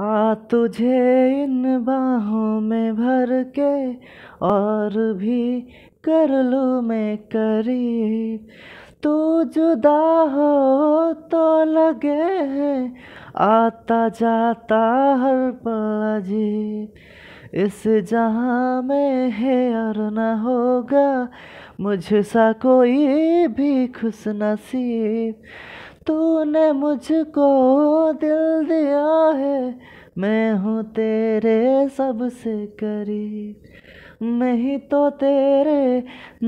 आ तुझे इन बाहों में भर के और भी कर लूँ मैं करीब तू जुदा हो तो लगे है आता जाता हर पल अजीब इस जहाँ में है और न होगा मुझसा कोई भी खुश नसीब तूने मुझको दिल दिया मैं हूँ तेरे सबसे करीब मैं ही तो तेरे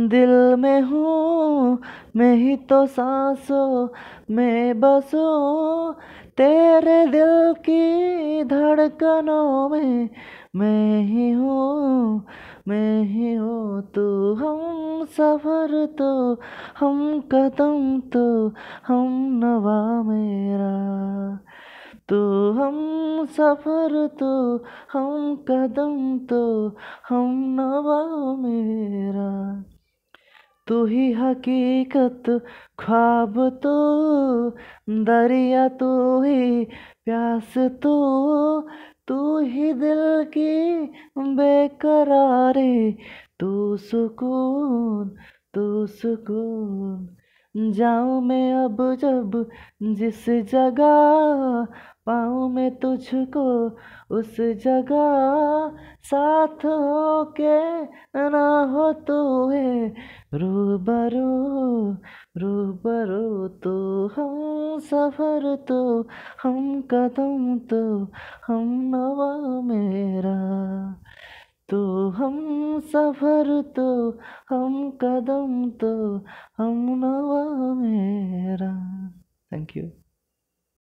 दिल में हूँ मैं ही तो सांसों में बसूँ तेरे दिल की धड़कनों में मैं ही हूँ मैं ही हूँ तू हम सफ़र तो हम कदम तो हम नवा मेरा हम सफ़र तो हम कदम तो हम नवा मेरा तू ही हकीकत ख्वाब तो दरिया तो ही प्यास तो तू ही दिल की बेकरारी तू सुकून तू सुकून जाऊँ मैं अब जब जिस जगह पाऊँ मैं तुझको उस जगह साथ हो के ना हो तो है रूबरू रूबरू तो हम सफ़र तो हम कदम तो हम नवा मेरा तो हम सफ़र तो हम कदम तो हम नवा मेरा थैंक यू